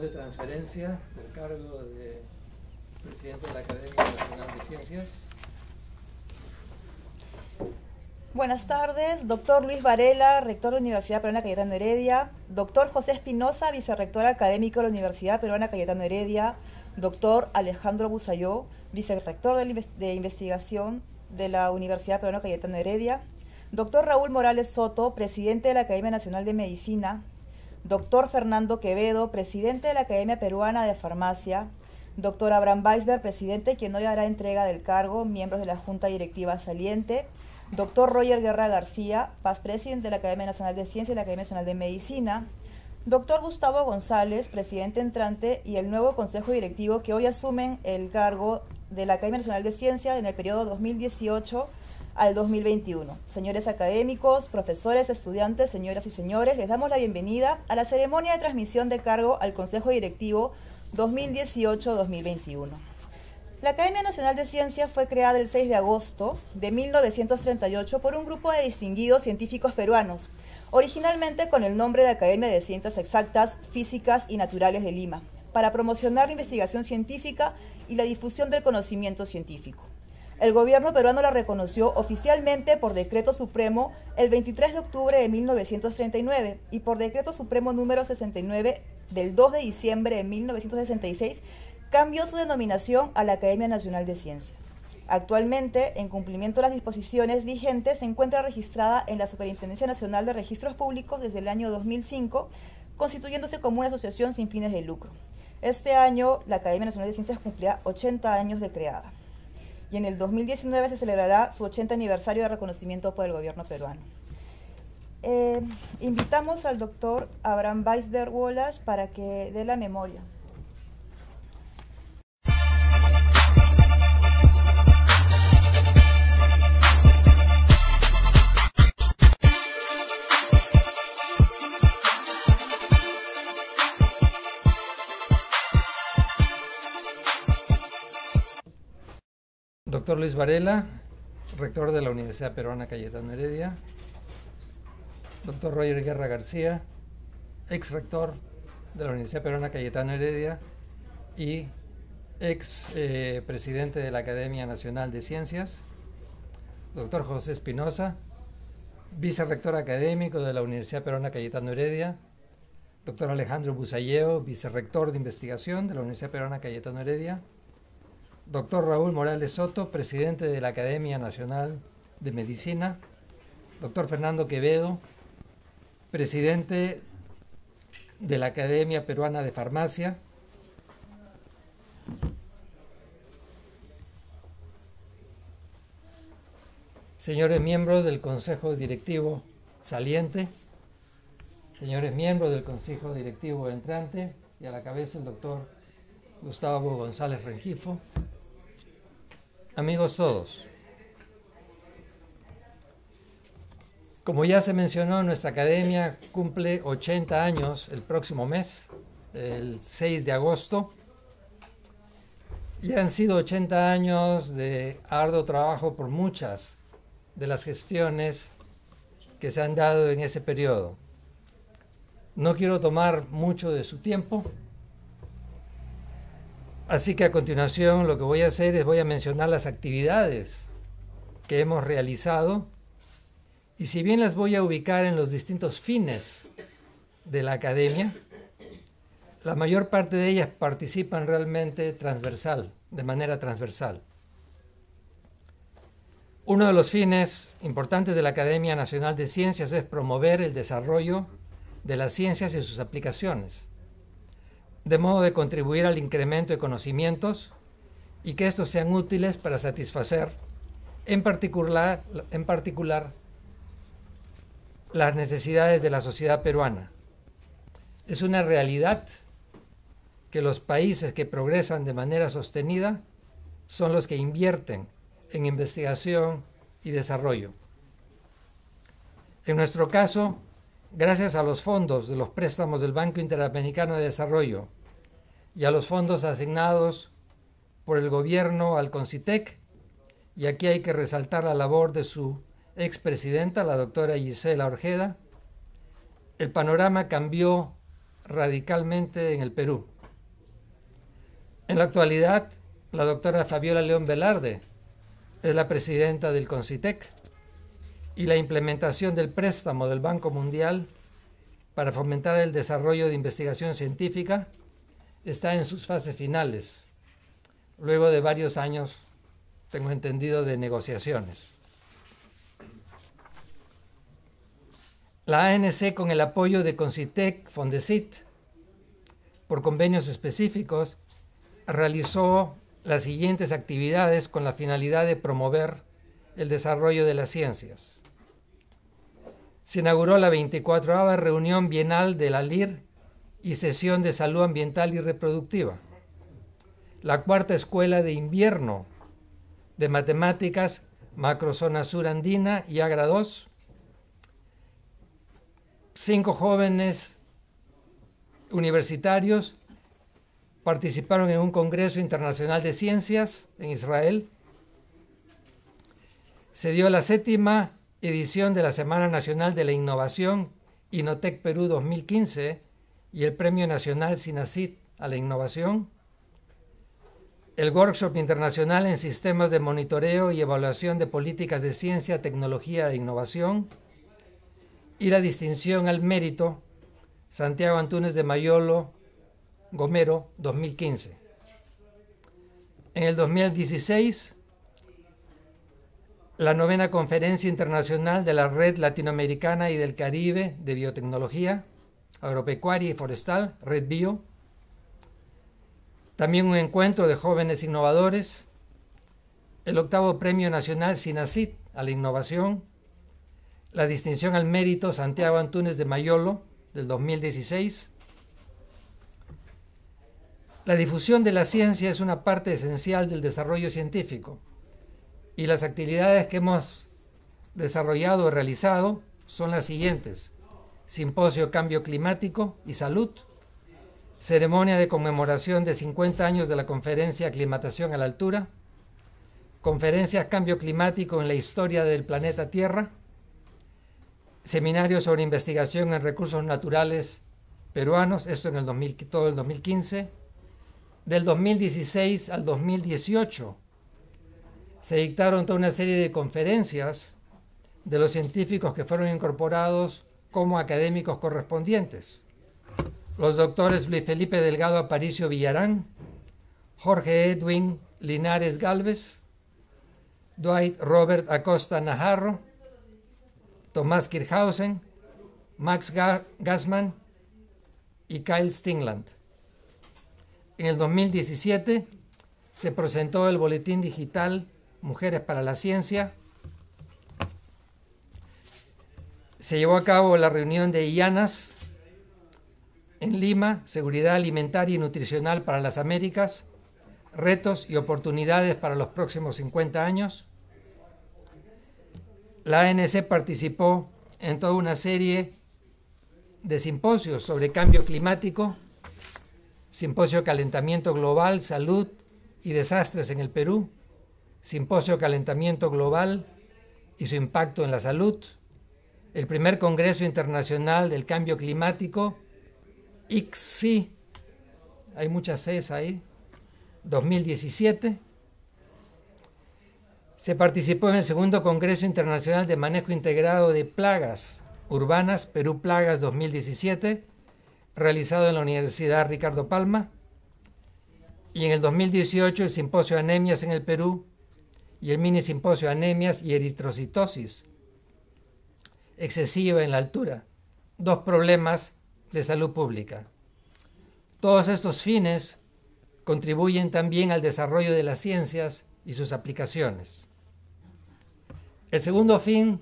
de transferencia del cargo de presidente de la Academia Nacional de Ciencias. Buenas tardes, doctor Luis Varela, rector de la Universidad Peruana Cayetano Heredia, doctor José Espinosa, vicerrector académico de la Universidad Peruana Cayetano Heredia, doctor Alejandro Busayó, vicerrector de, de investigación de la Universidad Peruana Cayetano Heredia, doctor Raúl Morales Soto, presidente de la Academia Nacional de Medicina, doctor Fernando Quevedo, presidente de la Academia Peruana de Farmacia, doctor Abraham Weisberg, presidente, quien hoy hará entrega del cargo, miembros de la Junta Directiva saliente, doctor Roger Guerra García, paz presidente de la Academia Nacional de Ciencia y la Academia Nacional de Medicina, doctor Gustavo González, presidente entrante, y el nuevo Consejo Directivo que hoy asumen el cargo de la Academia Nacional de Ciencia en el periodo 2018 al 2021. Señores académicos, profesores, estudiantes, señoras y señores, les damos la bienvenida a la ceremonia de transmisión de cargo al Consejo Directivo 2018-2021. La Academia Nacional de Ciencias fue creada el 6 de agosto de 1938 por un grupo de distinguidos científicos peruanos, originalmente con el nombre de Academia de Ciencias Exactas, Físicas y Naturales de Lima, para promocionar la investigación científica y la difusión del conocimiento científico. El gobierno peruano la reconoció oficialmente por decreto supremo el 23 de octubre de 1939 y por decreto supremo número 69 del 2 de diciembre de 1966 cambió su denominación a la Academia Nacional de Ciencias. Actualmente, en cumplimiento de las disposiciones vigentes, se encuentra registrada en la Superintendencia Nacional de Registros Públicos desde el año 2005, constituyéndose como una asociación sin fines de lucro. Este año, la Academia Nacional de Ciencias cumplía 80 años de creada y en el 2019 se celebrará su 80 aniversario de reconocimiento por el gobierno peruano. Eh, invitamos al doctor Abraham Weisberg Wallace para que dé la memoria. doctor Luis Varela, rector de la Universidad Peruana Cayetano Heredia, doctor Roger Guerra García, ex rector de la Universidad Peruana Cayetano Heredia y ex eh, presidente de la Academia Nacional de Ciencias, doctor José Espinosa, vicerrector académico de la Universidad Peruana Cayetano Heredia, doctor Alejandro Busalleo, vicerrector de investigación de la Universidad Peruana Cayetano Heredia, doctor Raúl Morales Soto, presidente de la Academia Nacional de Medicina, doctor Fernando Quevedo, presidente de la Academia Peruana de Farmacia, señores miembros del Consejo Directivo saliente, señores miembros del Consejo Directivo entrante y a la cabeza el doctor Gustavo González Rengifo, Amigos todos, como ya se mencionó, nuestra academia cumple 80 años el próximo mes, el 6 de agosto. Y han sido 80 años de arduo trabajo por muchas de las gestiones que se han dado en ese periodo. No quiero tomar mucho de su tiempo. Así que a continuación lo que voy a hacer es voy a mencionar las actividades que hemos realizado y si bien las voy a ubicar en los distintos fines de la academia, la mayor parte de ellas participan realmente transversal, de manera transversal. Uno de los fines importantes de la Academia Nacional de Ciencias es promover el desarrollo de las ciencias y sus aplicaciones de modo de contribuir al incremento de conocimientos y que estos sean útiles para satisfacer, en particular, en particular las necesidades de la sociedad peruana. Es una realidad que los países que progresan de manera sostenida son los que invierten en investigación y desarrollo. En nuestro caso, gracias a los fondos de los préstamos del Banco Interamericano de Desarrollo y a los fondos asignados por el gobierno al CONCITEC, y aquí hay que resaltar la labor de su expresidenta, la doctora Gisela Orjeda, el panorama cambió radicalmente en el Perú. En la actualidad, la doctora Fabiola León Velarde es la presidenta del CONCITEC y la implementación del préstamo del Banco Mundial para fomentar el desarrollo de investigación científica está en sus fases finales, luego de varios años, tengo entendido, de negociaciones. La ANC, con el apoyo de Concitec, Fondesit, por convenios específicos, realizó las siguientes actividades con la finalidad de promover el desarrollo de las ciencias se inauguró la 24 reunión bienal de la LIR y sesión de salud ambiental y reproductiva. La cuarta escuela de invierno de matemáticas Macrozona Sur Andina y Agra 2. Cinco jóvenes universitarios participaron en un Congreso Internacional de Ciencias en Israel. Se dio la séptima edición de la Semana Nacional de la Innovación Inotec Perú 2015 y el Premio Nacional Sinacit a la Innovación, el Workshop Internacional en Sistemas de Monitoreo y Evaluación de Políticas de Ciencia, Tecnología e Innovación, y la distinción al mérito Santiago Antunes de Mayolo Gomero 2015. En el 2016, la novena Conferencia Internacional de la Red Latinoamericana y del Caribe de Biotecnología Agropecuaria y Forestal, Red Bio. También un encuentro de jóvenes innovadores. El octavo Premio Nacional SINACIT a la Innovación. La distinción al mérito Santiago Antunes de Mayolo del 2016. La difusión de la ciencia es una parte esencial del desarrollo científico y las actividades que hemos desarrollado o realizado son las siguientes. Simposio Cambio Climático y Salud. Ceremonia de conmemoración de 50 años de la Conferencia Aclimatación a la Altura. conferencias Cambio Climático en la Historia del Planeta Tierra. Seminario sobre investigación en recursos naturales peruanos, esto en el todo el 2015. Del 2016 al 2018 se dictaron toda una serie de conferencias de los científicos que fueron incorporados como académicos correspondientes. Los doctores Luis Felipe Delgado Aparicio Villarán, Jorge Edwin Linares Galvez, Dwight Robert Acosta Najarro, Tomás Kirchhausen, Max Gassman y Kyle Stingland. En el 2017 se presentó el boletín digital Mujeres para la Ciencia, se llevó a cabo la reunión de IANAS en Lima, Seguridad Alimentaria y Nutricional para las Américas, Retos y Oportunidades para los próximos 50 años. La ANC participó en toda una serie de simposios sobre cambio climático, simposio calentamiento global, salud y desastres en el Perú, Simposio Calentamiento Global y su impacto en la salud, el primer Congreso Internacional del Cambio Climático, ICSI, hay muchas Cs ahí, 2017. Se participó en el segundo Congreso Internacional de Manejo Integrado de Plagas Urbanas, Perú Plagas 2017, realizado en la Universidad Ricardo Palma. Y en el 2018 el Simposio Anemias en el Perú y el mini simposio anemias y eritrocitosis excesiva en la altura, dos problemas de salud pública. Todos estos fines contribuyen también al desarrollo de las ciencias y sus aplicaciones. El segundo fin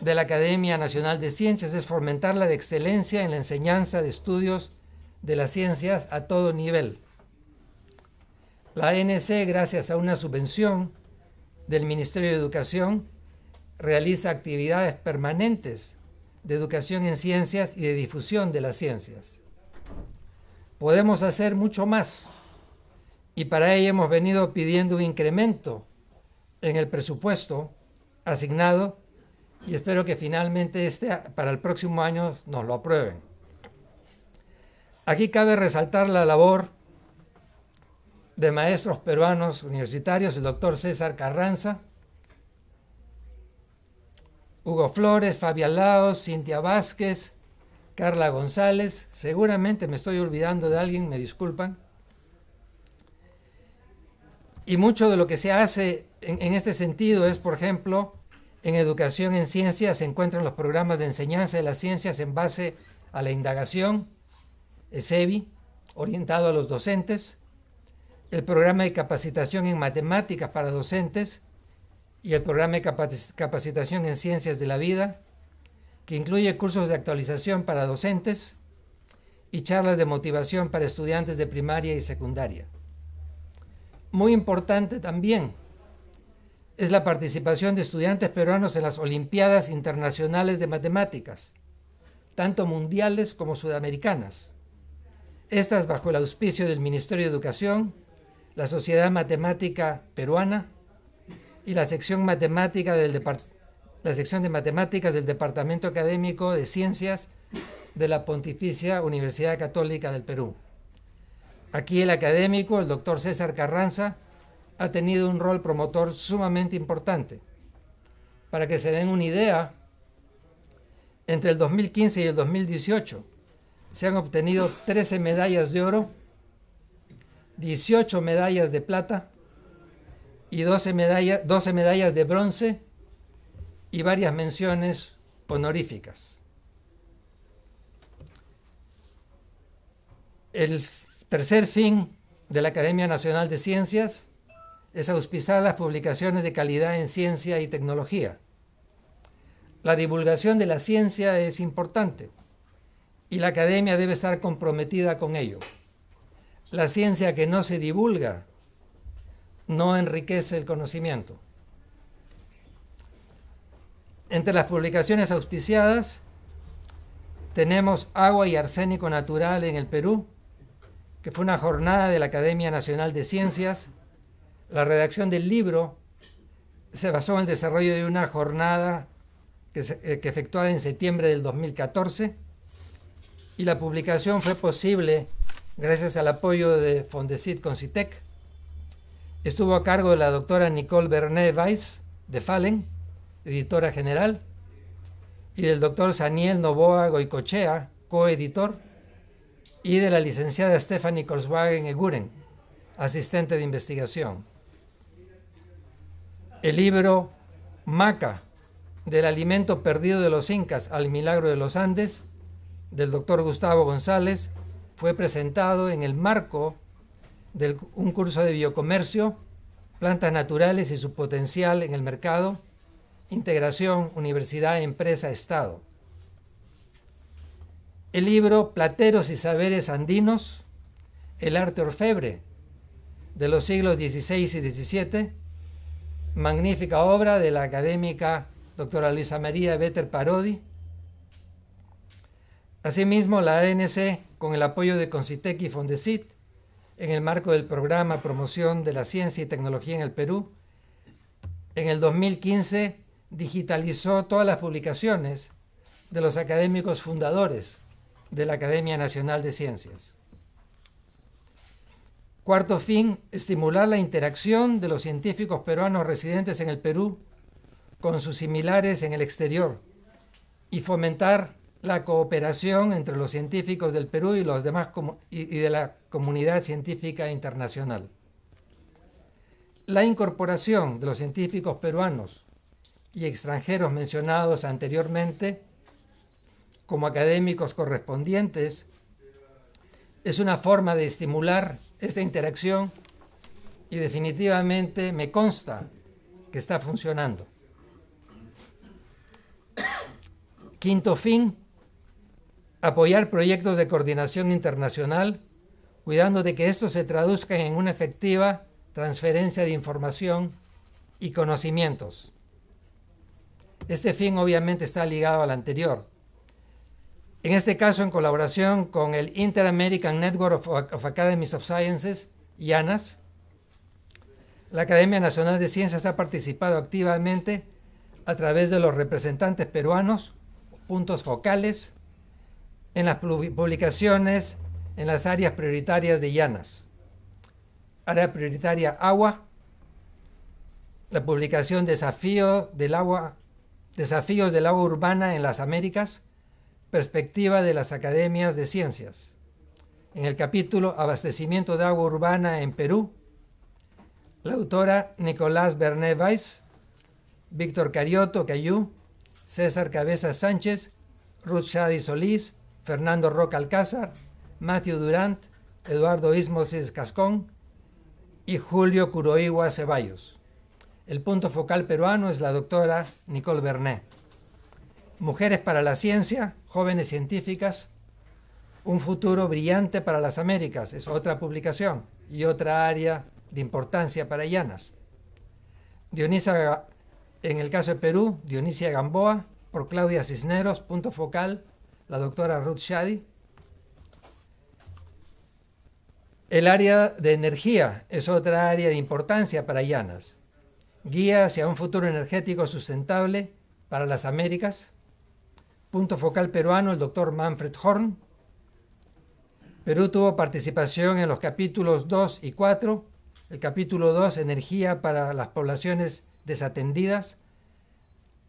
de la Academia Nacional de Ciencias es fomentar la de excelencia en la enseñanza de estudios de las ciencias a todo nivel la ANC, gracias a una subvención del Ministerio de Educación, realiza actividades permanentes de educación en ciencias y de difusión de las ciencias. Podemos hacer mucho más y para ello hemos venido pidiendo un incremento en el presupuesto asignado y espero que finalmente este, para el próximo año nos lo aprueben. Aquí cabe resaltar la labor de maestros peruanos universitarios, el doctor César Carranza, Hugo Flores, Fabián Laos, Cintia Vázquez, Carla González, seguramente me estoy olvidando de alguien, me disculpan. Y mucho de lo que se hace en, en este sentido es, por ejemplo, en educación en ciencias se encuentran los programas de enseñanza de las ciencias en base a la indagación, ESEBI, orientado a los docentes, el programa de capacitación en matemáticas para docentes y el programa de capacitación en ciencias de la vida, que incluye cursos de actualización para docentes y charlas de motivación para estudiantes de primaria y secundaria. Muy importante también es la participación de estudiantes peruanos en las Olimpiadas Internacionales de Matemáticas, tanto mundiales como sudamericanas. Estas bajo el auspicio del Ministerio de Educación la Sociedad Matemática Peruana y la sección, matemática del la sección de Matemáticas del Departamento Académico de Ciencias de la Pontificia Universidad Católica del Perú. Aquí el académico, el doctor César Carranza, ha tenido un rol promotor sumamente importante. Para que se den una idea, entre el 2015 y el 2018 se han obtenido 13 medallas de oro 18 medallas de plata y 12 medallas, 12 medallas de bronce y varias menciones honoríficas. El tercer fin de la Academia Nacional de Ciencias es auspiciar las publicaciones de calidad en ciencia y tecnología. La divulgación de la ciencia es importante y la academia debe estar comprometida con ello. La ciencia que no se divulga no enriquece el conocimiento. Entre las publicaciones auspiciadas tenemos Agua y Arsénico Natural en el Perú, que fue una jornada de la Academia Nacional de Ciencias. La redacción del libro se basó en el desarrollo de una jornada que, efectuaba eh, efectuada en septiembre del 2014 y la publicación fue posible gracias al apoyo de Fondesit Concitec. Estuvo a cargo de la doctora Nicole Bernet Weiss de Fallen, editora general, y del doctor Saniel Novoa Goicochea, coeditor, y de la licenciada Stephanie Korswagen Eguren, asistente de investigación. El libro Maca, del alimento perdido de los incas al milagro de los Andes, del doctor Gustavo González, fue presentado en el marco de un curso de biocomercio, plantas naturales y su potencial en el mercado, integración, universidad, empresa, Estado. El libro Plateros y Saberes Andinos, el arte orfebre de los siglos XVI y XVII, magnífica obra de la académica doctora Luisa María Better Parodi. Asimismo, la ANC con el apoyo de Concitec y Fondesit, en el marco del programa Promoción de la Ciencia y Tecnología en el Perú. En el 2015 digitalizó todas las publicaciones de los académicos fundadores de la Academia Nacional de Ciencias. Cuarto fin, estimular la interacción de los científicos peruanos residentes en el Perú con sus similares en el exterior y fomentar la cooperación entre los científicos del Perú y, los demás y, de la comunidad científica internacional. La incorporación de los científicos peruanos y extranjeros mencionados anteriormente como académicos correspondientes es una forma de estimular esta interacción y definitivamente me consta que está funcionando. Quinto fin, apoyar proyectos de coordinación internacional, cuidando de que estos se traduzcan en una efectiva transferencia de información y conocimientos. Este fin obviamente está ligado al anterior. En este caso, en colaboración con el Inter-American Network of, of Academies of Sciences, IANAS, la Academia Nacional de Ciencias ha participado activamente a través de los representantes peruanos, puntos focales, en las publicaciones en las áreas prioritarias de Llanas. Área prioritaria agua, la publicación Desafío del agua, Desafíos del agua urbana en las Américas, perspectiva de las academias de ciencias. En el capítulo Abastecimiento de agua urbana en Perú, la autora Nicolás Bernet Weiss, Víctor Carioto Cayú, César Cabeza Sánchez, Ruth Shadi Solís, Fernando Roca Alcázar, Matthew Durant, Eduardo Ismosis Cascón y Julio Curoigua Ceballos. El punto focal peruano es la doctora Nicole Bernet. Mujeres para la ciencia, jóvenes científicas, un futuro brillante para las Américas, es otra publicación y otra área de importancia para Llanas. Dionisa, en el caso de Perú, Dionisia Gamboa, por Claudia Cisneros, punto focal, la doctora Ruth Shadi. El área de energía es otra área de importancia para Llanas. Guía hacia un futuro energético sustentable para las Américas. Punto focal peruano, el doctor Manfred Horn. Perú tuvo participación en los capítulos 2 y 4. El capítulo 2, energía para las poblaciones desatendidas,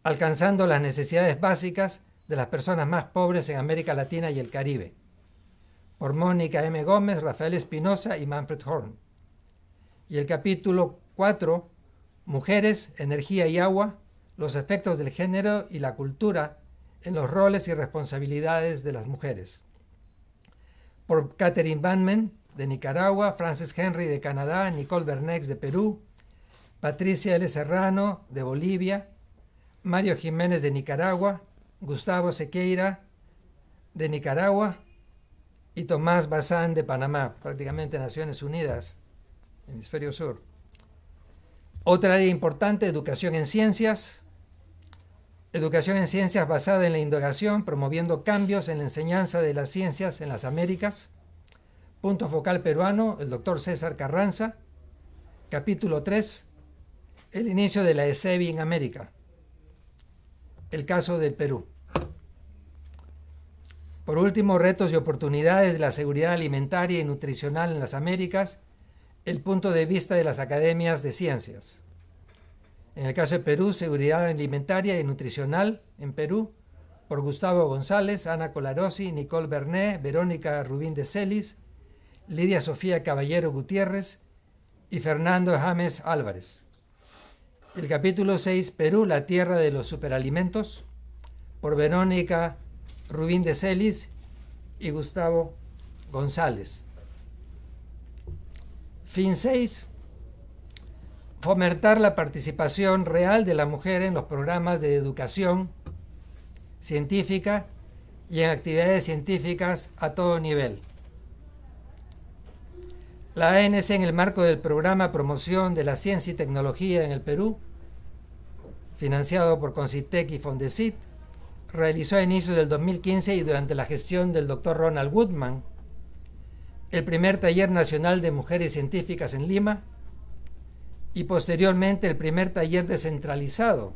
alcanzando las necesidades básicas de las personas más pobres en América Latina y el Caribe, por Mónica M. Gómez, Rafael Espinosa y Manfred Horn. Y el capítulo 4, Mujeres, Energía y Agua, los efectos del género y la cultura en los roles y responsabilidades de las mujeres. Por Catherine Banman, de Nicaragua, Frances Henry, de Canadá, Nicole Bernex, de Perú, Patricia L. Serrano, de Bolivia, Mario Jiménez, de Nicaragua, Gustavo Sequeira de Nicaragua y Tomás Bazán de Panamá, prácticamente Naciones Unidas, hemisferio sur. Otra área importante, educación en ciencias. Educación en ciencias basada en la indagación, promoviendo cambios en la enseñanza de las ciencias en las Américas. Punto focal peruano, el doctor César Carranza. Capítulo 3, el inicio de la ESEBI en América el caso del Perú. Por último, retos y oportunidades de la seguridad alimentaria y nutricional en las Américas, el punto de vista de las academias de ciencias. En el caso de Perú, seguridad alimentaria y nutricional en Perú, por Gustavo González, Ana Colarossi, Nicole Bernet, Verónica Rubín de Celis, Lidia Sofía Caballero Gutiérrez y Fernando James Álvarez. El capítulo 6, Perú, la tierra de los superalimentos, por Verónica Rubín de Celis y Gustavo González. Fin 6. Fomentar la participación real de la mujer en los programas de educación científica y en actividades científicas a todo nivel. La ANC en el marco del programa Promoción de la Ciencia y Tecnología en el Perú financiado por Concitec y Fondesit, realizó a inicios del 2015 y durante la gestión del doctor Ronald Woodman el primer taller nacional de mujeres científicas en Lima y posteriormente el primer taller descentralizado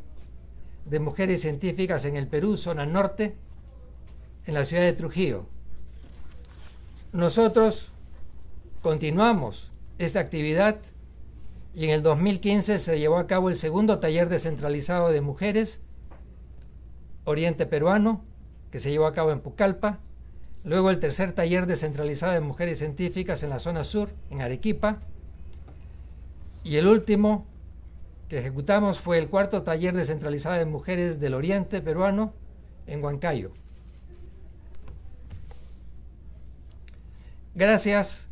de mujeres científicas en el Perú, zona norte, en la ciudad de Trujillo. Nosotros continuamos esa actividad y en el 2015 se llevó a cabo el segundo taller descentralizado de mujeres, Oriente Peruano, que se llevó a cabo en Pucallpa, luego el tercer taller descentralizado de mujeres científicas en la zona sur, en Arequipa, y el último que ejecutamos fue el cuarto taller descentralizado de mujeres del Oriente Peruano, en Huancayo. Gracias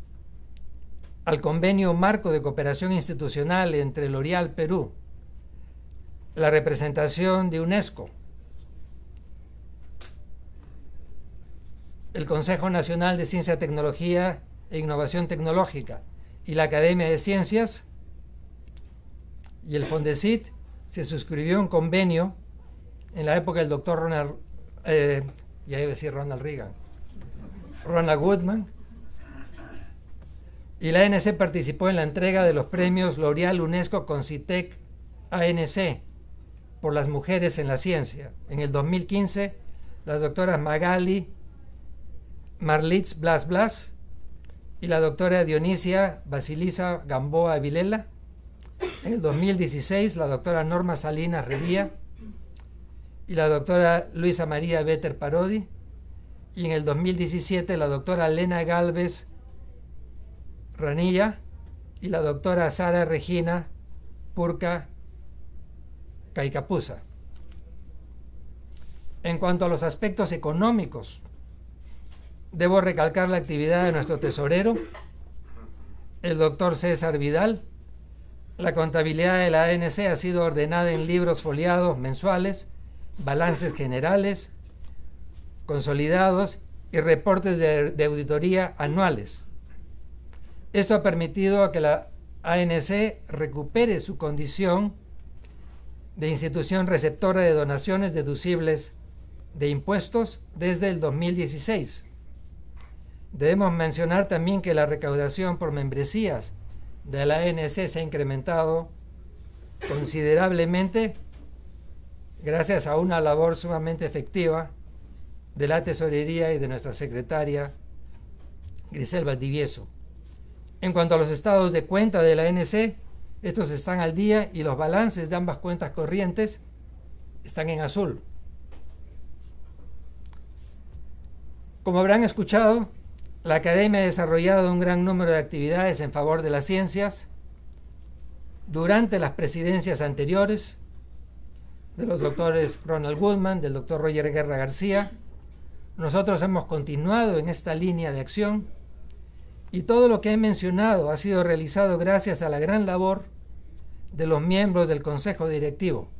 al convenio marco de cooperación institucional entre L'Oreal Perú, la representación de UNESCO, el Consejo Nacional de Ciencia, Tecnología e Innovación Tecnológica y la Academia de Ciencias y el Fondesit, se suscribió un convenio en la época del doctor Ronald, eh, ya iba decir Ronald Reagan, Ronald Woodman, y la ANC participó en la entrega de los premios loréal UNESCO concitec ANC por las mujeres en la ciencia. En el 2015, las doctoras Magali Marlitz Blas Blas y la doctora Dionisia Basilisa Gamboa Vilela. En el 2016, la doctora Norma Salinas Revía y la doctora Luisa María Better Parodi. Y en el 2017, la doctora Elena Galvez Ranilla y la doctora Sara Regina Purca Caicapuza. En cuanto a los aspectos económicos, debo recalcar la actividad de nuestro tesorero, el doctor César Vidal. La contabilidad de la ANC ha sido ordenada en libros foliados mensuales, balances generales, consolidados y reportes de auditoría anuales. Esto ha permitido a que la ANC recupere su condición de institución receptora de donaciones deducibles de impuestos desde el 2016. Debemos mencionar también que la recaudación por membresías de la ANC se ha incrementado considerablemente gracias a una labor sumamente efectiva de la tesorería y de nuestra secretaria Griselva Divieso. En cuanto a los estados de cuenta de la NC, estos están al día y los balances de ambas cuentas corrientes están en azul. Como habrán escuchado, la Academia ha desarrollado un gran número de actividades en favor de las ciencias durante las presidencias anteriores de los doctores Ronald Goodman, del doctor Roger Guerra García. Nosotros hemos continuado en esta línea de acción y todo lo que he mencionado ha sido realizado gracias a la gran labor de los miembros del Consejo Directivo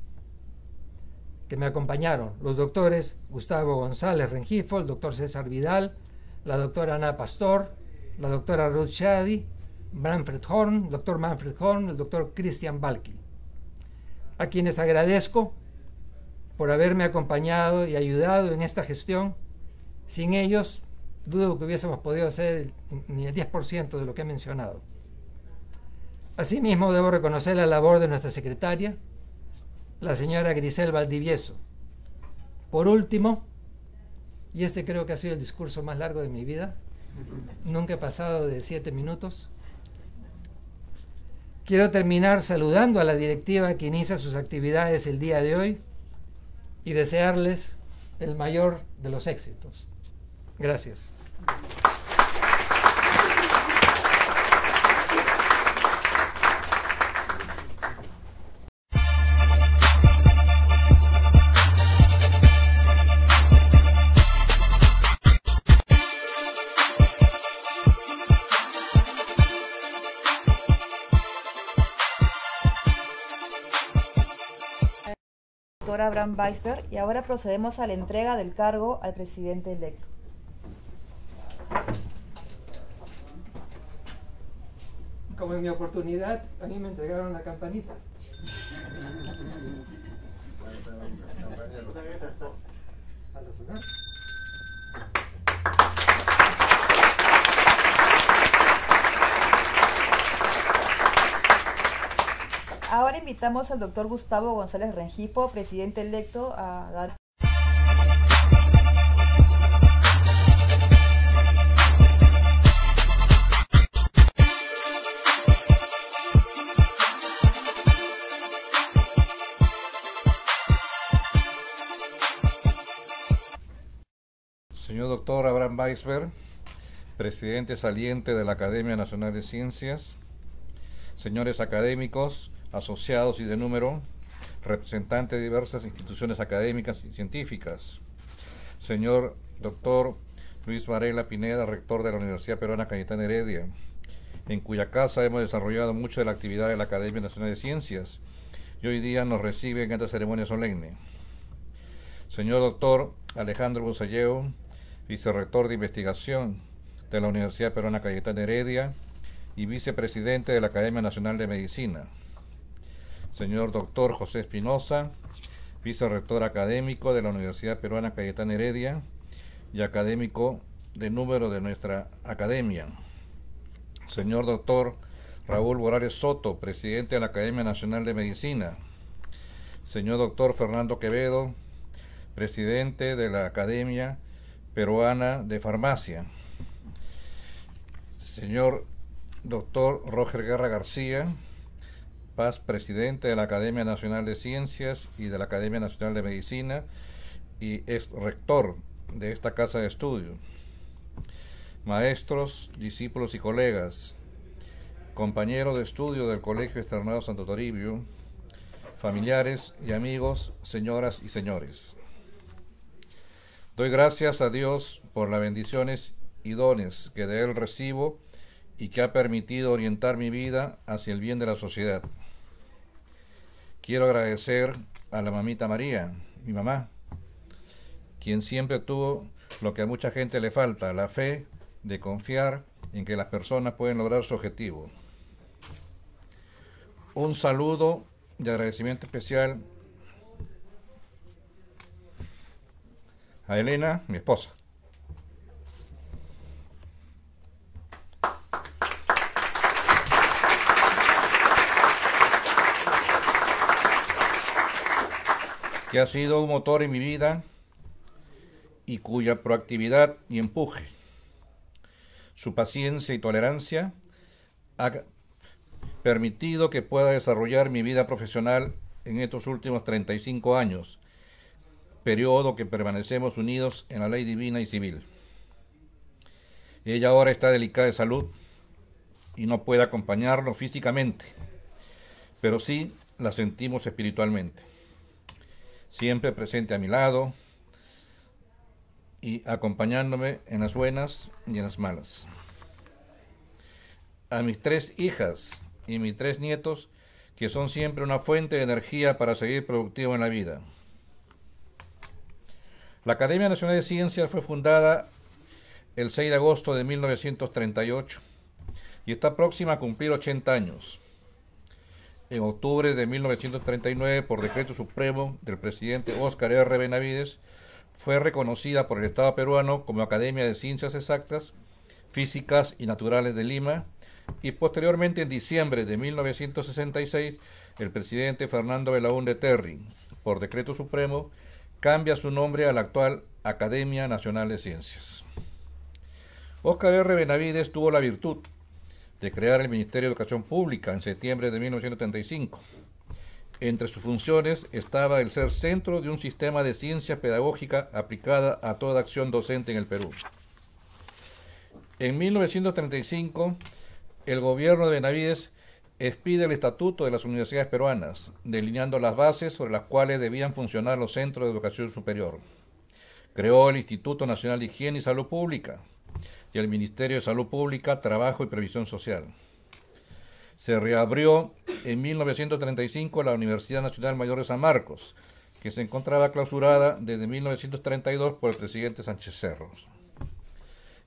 que me acompañaron, los doctores Gustavo González Rengifo, el doctor César Vidal, la doctora Ana Pastor, la doctora Ruth Shadi, Manfred Horn, el doctor Manfred Horn, el doctor Christian Balki, a quienes agradezco por haberme acompañado y ayudado en esta gestión. Sin ellos dudo que hubiésemos podido hacer ni el 10% de lo que he mencionado. Asimismo, debo reconocer la labor de nuestra secretaria, la señora Grisel Valdivieso. Por último, y este creo que ha sido el discurso más largo de mi vida, nunca he pasado de siete minutos, quiero terminar saludando a la directiva que inicia sus actividades el día de hoy y desearles el mayor de los éxitos. Gracias. Abraham Weisberg y ahora procedemos a la entrega del cargo al presidente electo. en mi oportunidad, a mí me entregaron la campanita. Ahora invitamos al doctor Gustavo González Rengifo, presidente electo, a dar doctor Abraham Weisberg, presidente saliente de la Academia Nacional de Ciencias, señores académicos, asociados y de número, representantes de diversas instituciones académicas y científicas, señor doctor Luis Varela Pineda, rector de la Universidad Peruana Cayetana Heredia, en cuya casa hemos desarrollado mucho de la actividad de la Academia Nacional de Ciencias, y hoy día nos recibe en esta ceremonia solemne. Señor doctor Alejandro Boselleo, vicerrector de investigación de la Universidad Peruana Cayetana Heredia y vicepresidente de la Academia Nacional de Medicina. Señor doctor José Espinosa, vicerrector académico de la Universidad Peruana Cayetana Heredia y académico de número de nuestra academia. Señor doctor Raúl Borales Soto, presidente de la Academia Nacional de Medicina. Señor doctor Fernando Quevedo, presidente de la Academia Peruana de Farmacia. Señor doctor Roger Guerra García, Paz, presidente de la Academia Nacional de Ciencias y de la Academia Nacional de Medicina y ex rector de esta casa de estudio. Maestros, discípulos y colegas, compañeros de estudio del Colegio Externado Santo Toribio, familiares y amigos, señoras y señores. Doy gracias a Dios por las bendiciones y dones que de Él recibo y que ha permitido orientar mi vida hacia el bien de la sociedad. Quiero agradecer a la mamita María, mi mamá, quien siempre tuvo lo que a mucha gente le falta, la fe de confiar en que las personas pueden lograr su objetivo. Un saludo de agradecimiento especial Elena, mi esposa. que ha sido un motor en mi vida y cuya proactividad y empuje, su paciencia y tolerancia ha permitido que pueda desarrollar mi vida profesional en estos últimos 35 años periodo que permanecemos unidos en la ley divina y civil. Ella ahora está delicada de salud y no puede acompañarnos físicamente, pero sí la sentimos espiritualmente. Siempre presente a mi lado y acompañándome en las buenas y en las malas. A mis tres hijas y mis tres nietos, que son siempre una fuente de energía para seguir productivo en la vida. La Academia Nacional de Ciencias fue fundada el 6 de agosto de 1938 y está próxima a cumplir 80 años. En octubre de 1939, por decreto supremo del presidente Óscar R. Benavides, fue reconocida por el Estado peruano como Academia de Ciencias Exactas, Físicas y Naturales de Lima y posteriormente en diciembre de 1966 el presidente Fernando Belaúnde Terry, por decreto supremo, cambia su nombre a la actual Academia Nacional de Ciencias. Oscar R. Benavides tuvo la virtud de crear el Ministerio de Educación Pública en septiembre de 1935. Entre sus funciones estaba el ser centro de un sistema de ciencia pedagógica aplicada a toda acción docente en el Perú. En 1935, el gobierno de Benavides expide el Estatuto de las Universidades Peruanas, delineando las bases sobre las cuales debían funcionar los centros de educación superior. Creó el Instituto Nacional de Higiene y Salud Pública y el Ministerio de Salud Pública, Trabajo y Previsión Social. Se reabrió en 1935 la Universidad Nacional Mayor de San Marcos, que se encontraba clausurada desde 1932 por el presidente Sánchez Cerros.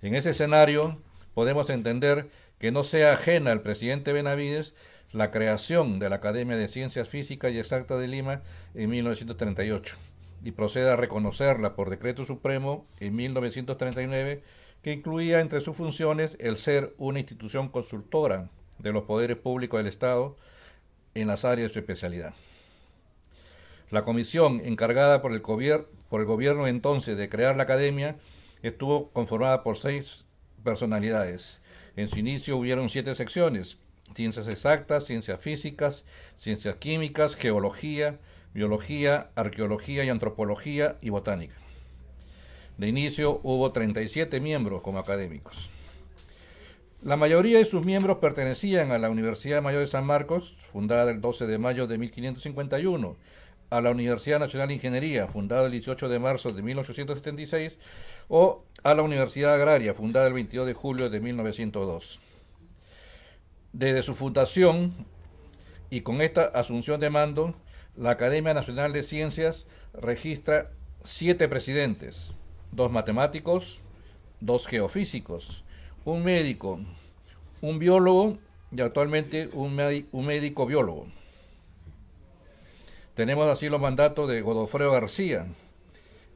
En ese escenario podemos entender que no sea ajena al presidente Benavides la creación de la Academia de Ciencias Físicas y Exactas de Lima en 1938 y proceda a reconocerla por decreto supremo en 1939 que incluía entre sus funciones el ser una institución consultora de los poderes públicos del Estado en las áreas de su especialidad. La comisión encargada por el, por el gobierno entonces de crear la academia estuvo conformada por seis personalidades, en su inicio hubieron siete secciones, ciencias exactas, ciencias físicas, ciencias químicas, geología, biología, arqueología y antropología y botánica. De inicio hubo 37 miembros como académicos. La mayoría de sus miembros pertenecían a la Universidad Mayor de San Marcos, fundada el 12 de mayo de 1551, a la Universidad Nacional de Ingeniería, fundada el 18 de marzo de 1876, o a la Universidad Agraria, fundada el 22 de julio de 1902. Desde su fundación y con esta asunción de mando, la Academia Nacional de Ciencias registra siete presidentes, dos matemáticos, dos geofísicos, un médico, un biólogo y actualmente un, médico biólogo. Tenemos así los mandatos de Godofredo García,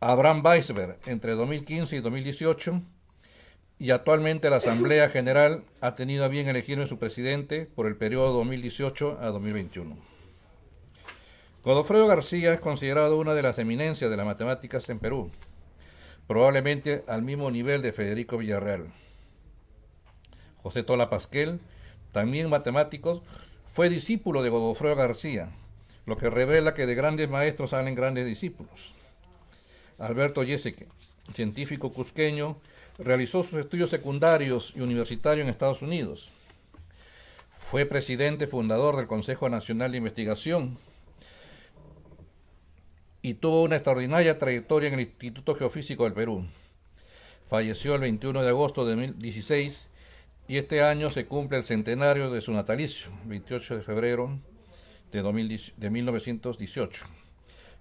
Abraham Weisberg entre 2015 y 2018 y actualmente la Asamblea General ha tenido a bien elegir a su presidente por el periodo 2018 a 2021. Godofredo García es considerado una de las eminencias de las matemáticas en Perú, probablemente al mismo nivel de Federico Villarreal. José Tola Pasquel, también matemático, fue discípulo de Godofredo García, lo que revela que de grandes maestros salen grandes discípulos. Alberto Yeseque, científico cusqueño, realizó sus estudios secundarios y universitarios en Estados Unidos. Fue presidente fundador del Consejo Nacional de Investigación y tuvo una extraordinaria trayectoria en el Instituto Geofísico del Perú. Falleció el 21 de agosto de 2016 y este año se cumple el centenario de su natalicio, 28 de febrero de, de 1918,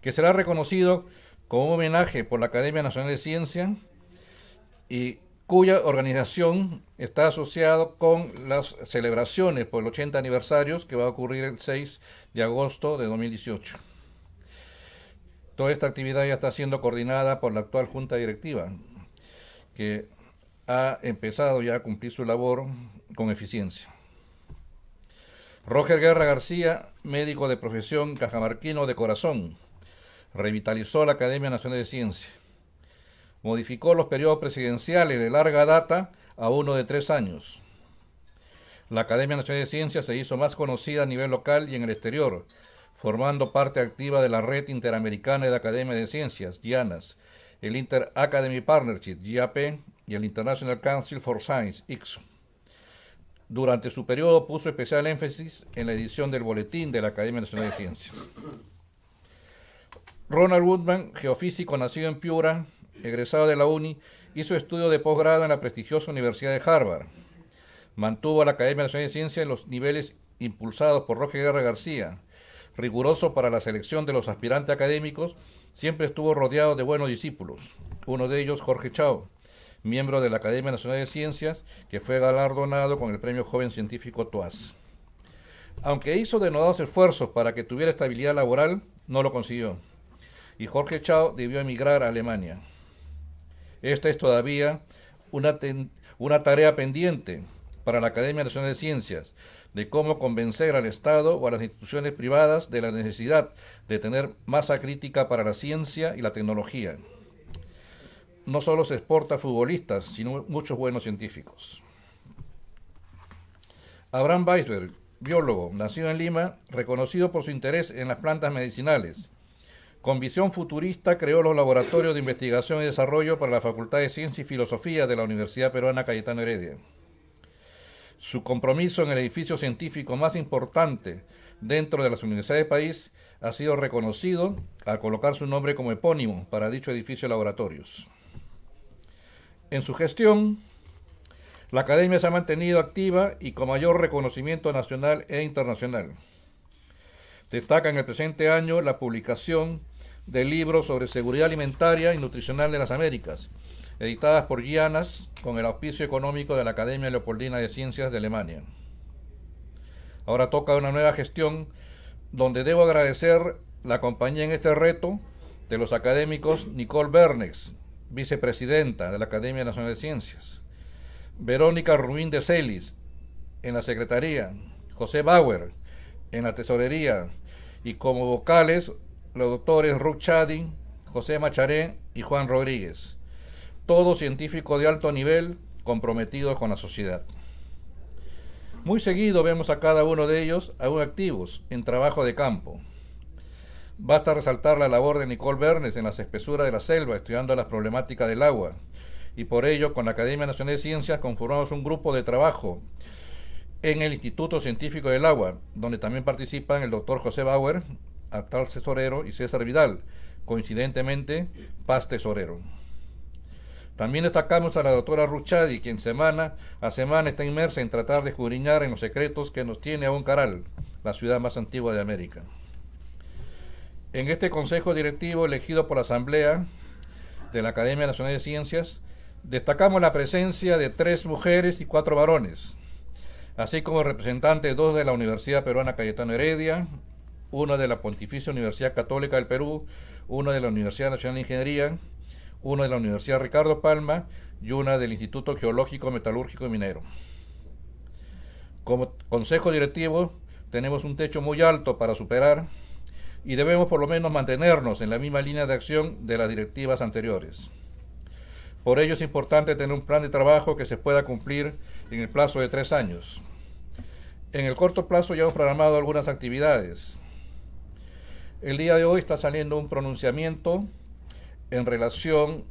que será reconocido como homenaje por la Academia Nacional de Ciencia y cuya organización está asociada con las celebraciones por el 80 aniversario que va a ocurrir el 6 de agosto de 2018. Toda esta actividad ya está siendo coordinada por la actual Junta Directiva, que ha empezado ya a cumplir su labor con eficiencia. Roger Guerra García, médico de profesión cajamarquino de corazón, revitalizó la Academia Nacional de Ciencias, modificó los periodos presidenciales de larga data a uno de tres años. La Academia Nacional de Ciencias se hizo más conocida a nivel local y en el exterior, formando parte activa de la Red Interamericana de Academias Academia de Ciencias, IANAS, el Inter Academy Partnership, GAP, y el International Council for Science, ICSO. Durante su periodo puso especial énfasis en la edición del Boletín de la Academia Nacional de Ciencias. Ronald Woodman, geofísico nacido en Piura, egresado de la UNI, hizo estudios de posgrado en la prestigiosa Universidad de Harvard. Mantuvo a la Academia Nacional de Ciencias en los niveles impulsados por Roger Guerra García. Riguroso para la selección de los aspirantes académicos, siempre estuvo rodeado de buenos discípulos. Uno de ellos, Jorge Chao, miembro de la Academia Nacional de Ciencias, que fue galardonado con el Premio Joven Científico TOAS. Aunque hizo denodados esfuerzos para que tuviera estabilidad laboral, no lo consiguió y Jorge Chao debió emigrar a Alemania. Esta es todavía una, tarea pendiente para la Academia Nacional de Ciencias, de cómo convencer al Estado o a las instituciones privadas de la necesidad de tener masa crítica para la ciencia y la tecnología. No solo se exporta futbolistas, sino muchos buenos científicos. Abraham Weisberg, biólogo, nacido en Lima, reconocido por su interés en las plantas medicinales, con visión futurista creó los laboratorios de investigación y desarrollo para la Facultad de Ciencia y Filosofía de la Universidad Peruana Cayetano Heredia. Su compromiso en el edificio científico más importante dentro de las universidades del país ha sido reconocido al colocar su nombre como epónimo para dicho edificio de laboratorios. En su gestión, la academia se ha mantenido activa y con mayor reconocimiento nacional e internacional. Destaca en el presente año la publicación del libro sobre seguridad alimentaria y nutricional de las Américas, editadas por Guianas con el auspicio económico de la Academia Leopoldina de Ciencias de Alemania. Ahora toca una nueva gestión donde debo agradecer la compañía en este reto de los académicos Nicole Bernex, vicepresidenta de la Academia Nacional de Ciencias, Verónica Ruín de Celis, en la Secretaría, José Bauer, en la Tesorería, y como vocales los doctores Ruth Chadin, José Macharé y Juan Rodríguez, todos científicos de alto nivel comprometidos con la sociedad. Muy seguido vemos a cada uno de ellos aún activos en trabajo de campo. Basta resaltar la labor de Nicole Bernes en las espesuras de la selva, estudiando las problemáticas del agua. Y por ello, con la Academia Nacional de Ciencias conformamos un grupo de trabajo en el Instituto Científico del Agua, donde también participan el doctor José Bauer Tal Tesorero y César Vidal, coincidentemente Paz Tesorero. También destacamos a la doctora Ruchadi, quien semana a semana está inmersa en tratar de escudriñar en los secretos que nos tiene aún Caral, la ciudad más antigua de América. En este Consejo Directivo elegido por la Asamblea de la Academia Nacional de Ciencias, destacamos la presencia de tres mujeres y cuatro varones, así como representantes dos de la Universidad Peruana Cayetano Heredia, una de la Pontificia Universidad Católica del Perú, una de la Universidad Nacional de Ingeniería, una de la Universidad Ricardo Palma y una del Instituto Geológico, Metalúrgico y Minero. Como consejo directivo tenemos un techo muy alto para superar y debemos por lo menos mantenernos en la misma línea de acción de las directivas anteriores. Por ello es importante tener un plan de trabajo que se pueda cumplir en el plazo de tres años. En el corto plazo ya hemos programado algunas actividades. El día de hoy está saliendo un pronunciamiento en relación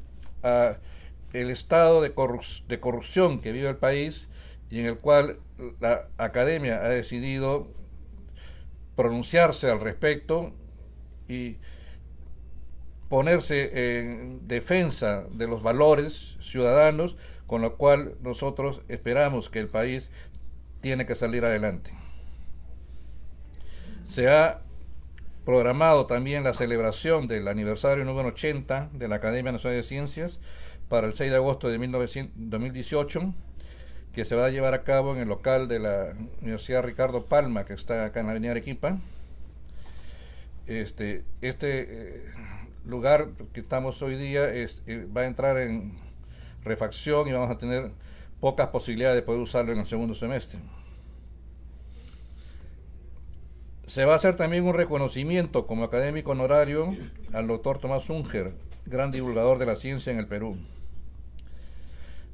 a el estado de, corrupción que vive el país y en el cual la academia ha decidido pronunciarse al respecto y ponerse en defensa de los valores ciudadanos, con lo cual nosotros esperamos que el país tiene que salir adelante. Se ha programado también la celebración del aniversario número 80 de la Academia Nacional de Ciencias para el 6 de agosto de 2018, que se va a llevar a cabo en el local de la Universidad Ricardo Palma, que está acá en la Avenida Arequipa. Este, este eh, lugar que estamos hoy día eh, va a entrar en refacción y vamos a tener pocas posibilidades de poder usarlo en el segundo semestre. Se va a hacer también un reconocimiento como académico honorario al doctor Tomás Unger, gran divulgador de la ciencia en el Perú.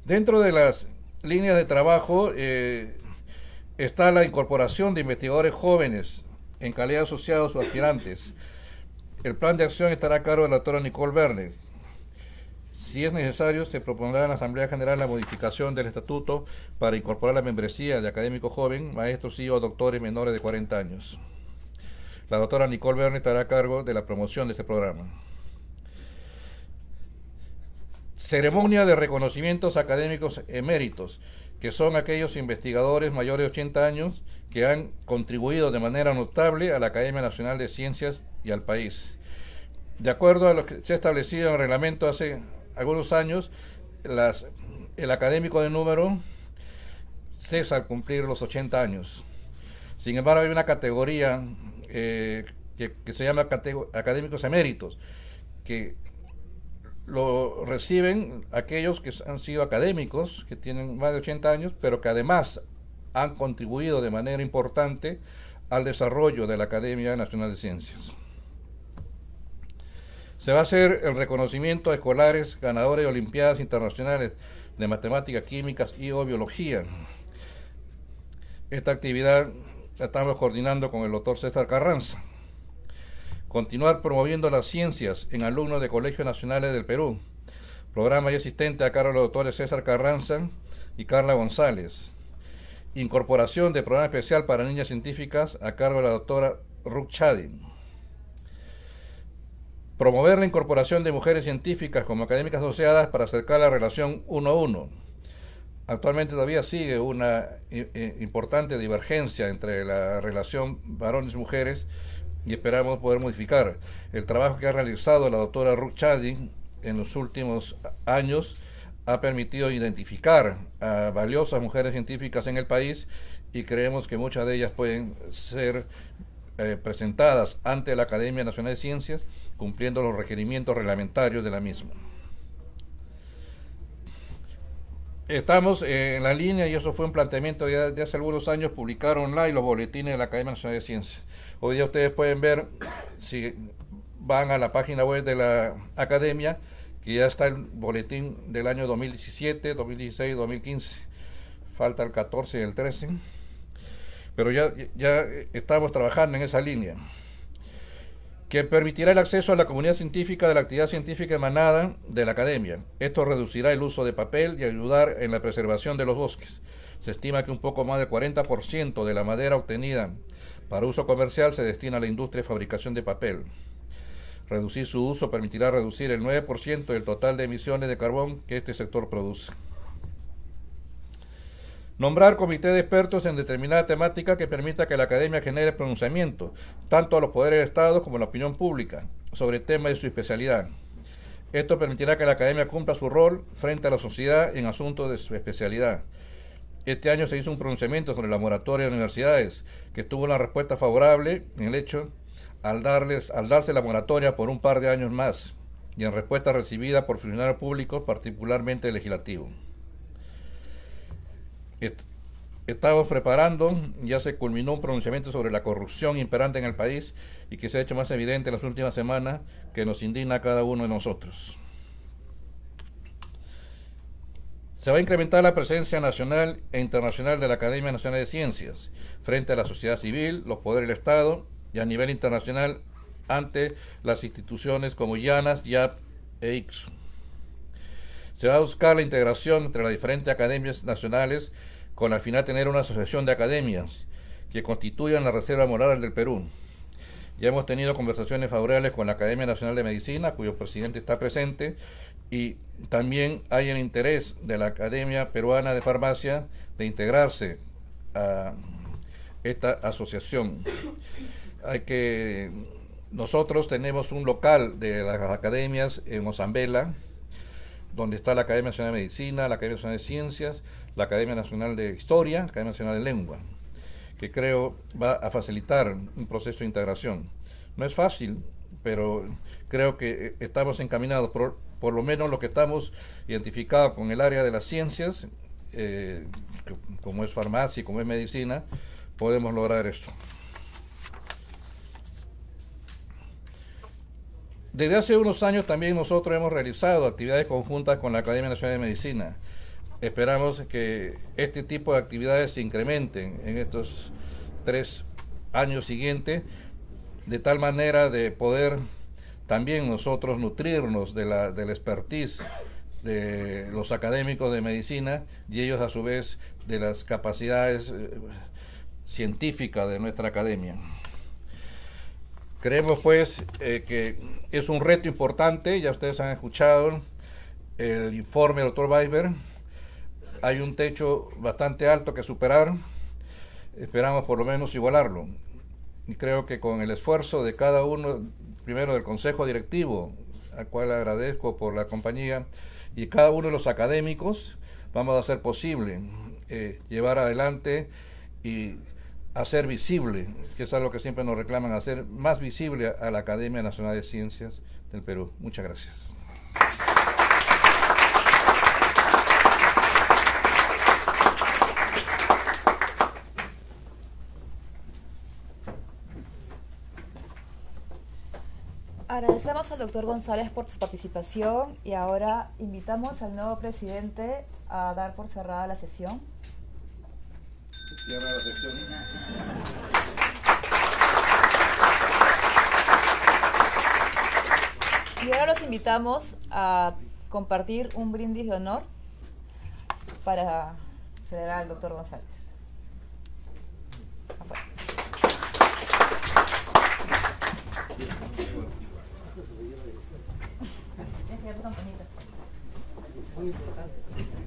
Dentro de las líneas de trabajo eh, está la incorporación de investigadores jóvenes en calidad de asociados o aspirantes. El plan de acción estará a cargo de la doctora Nicole Verne. Si es necesario, se propondrá en la Asamblea General la modificación del estatuto para incorporar la membresía de académico joven, maestros y o doctores menores de 40 años. La doctora Nicole Verne estará a cargo de la promoción de este programa. Ceremonia de reconocimientos académicos eméritos, que son aquellos investigadores mayores de 80 años que han contribuido de manera notable a la Academia Nacional de Ciencias y al país. De acuerdo a lo que se ha establecido en el reglamento hace algunos años, el académico de número cesa al cumplir los 80 años. Sin embargo, hay una categoría eh, que, se llama académicos eméritos, que lo reciben aquellos que han sido académicos, que tienen más de 80 años, pero que además han contribuido de manera importante al desarrollo de la Academia Nacional de Ciencias. Se va a hacer el reconocimiento a escolares ganadores de Olimpiadas Internacionales de Matemáticas, Químicas y o Biología. Esta actividad estamos coordinando con el doctor César Carranza. Continuar promoviendo las ciencias en alumnos de colegios nacionales del Perú. Programa y asistente a cargo de los doctores César Carranza y Carla González. Incorporación de programa especial para niñas científicas a cargo de la doctora Ruk Chadin. Promover la incorporación de mujeres científicas como académicas asociadas para acercar la relación 1-1 actualmente todavía sigue una importante divergencia entre la relación varones-mujeres y esperamos poder modificar el trabajo que ha realizado la doctora Ruth Chadin en los últimos años ha permitido identificar a valiosas mujeres científicas en el país y creemos que muchas de ellas pueden ser eh, presentadas ante la Academia Nacional de Ciencias cumpliendo los requerimientos reglamentarios de la misma. Estamos en la línea y eso fue un planteamiento de hace algunos años, publicaron y los boletines de la Academia Nacional de Ciencias. Hoy día ustedes pueden ver, si van a la página web de la Academia, que ya está el boletín del año 2017, 2016, 2015. Falta el 14 y el 13. Pero ya, ya estamos trabajando en esa línea que permitirá el acceso a la comunidad científica de la actividad científica emanada de la academia. Esto reducirá el uso de papel y ayudar en la preservación de los bosques. Se estima que un poco más del 40% de la madera obtenida para uso comercial se destina a la industria de fabricación de papel. Reducir su uso permitirá reducir el 9% del total de emisiones de carbón que este sector produce. Nombrar comité de expertos en determinada temática que permita que la academia genere pronunciamientos, tanto a los poderes de Estado como a la opinión pública, sobre temas de su especialidad. Esto permitirá que la academia cumpla su rol frente a la sociedad en asuntos de su especialidad. Este año se hizo un pronunciamiento sobre la moratoria de universidades, que tuvo una respuesta favorable en el hecho al, al darse la moratoria por un par de años más, y en respuesta recibida por funcionarios públicos, particularmente legislativos estamos preparando, ya se culminó un pronunciamiento sobre la corrupción imperante en el país y que se ha hecho más evidente en las últimas semanas que nos indigna a cada uno de nosotros. Se va a incrementar la presencia nacional e internacional de la Academia Nacional de Ciencias frente a la sociedad civil, los poderes del Estado y a nivel internacional ante las instituciones como IANAS, YAP e Se va a buscar la integración entre las diferentes academias nacionales con al final tener una asociación de academias que constituyan la Reserva Moral del Perú. Ya hemos tenido conversaciones favorables con la Academia Nacional de Medicina, cuyo presidente está presente, y también hay el interés de la Academia Peruana de Farmacia de integrarse a esta asociación. Hay que nosotros tenemos un local de las academias en Ozambela, donde está la Academia Nacional de Medicina, la Academia Nacional de Ciencias, la Academia Nacional de Historia, la Academia Nacional de Lengua, que creo va a facilitar un proceso de integración. No es fácil, pero creo que eh, estamos encaminados, por, por lo menos lo que estamos identificados con el área de las ciencias, eh, como es farmacia, como es medicina, podemos lograr esto. Desde hace unos años también nosotros hemos realizado actividades conjuntas con la Academia Nacional de Medicina esperamos que este tipo de actividades se incrementen en estos tres años siguientes, de tal manera de poder también nosotros nutrirnos de la, del expertise de los académicos de medicina y ellos a su vez de las capacidades eh, científicas de nuestra academia. Creemos pues eh, que es un reto importante, ya ustedes han escuchado el informe del doctor Weiber, hay un techo bastante alto que superar. Esperamos por lo menos igualarlo. Y creo que con el esfuerzo de cada uno, primero del Consejo Directivo, al cual agradezco por la compañía, y cada uno de los académicos, vamos a hacer posible eh, llevar adelante y hacer visible, que es algo que siempre nos reclaman, hacer más visible a la Academia Nacional de Ciencias del Perú. Muchas gracias. Agradecemos al doctor González por su participación y ahora invitamos al nuevo presidente a dar por cerrada la sesión. Y ahora los invitamos a compartir un brindis de honor para celebrar al doctor González. なんか見えた。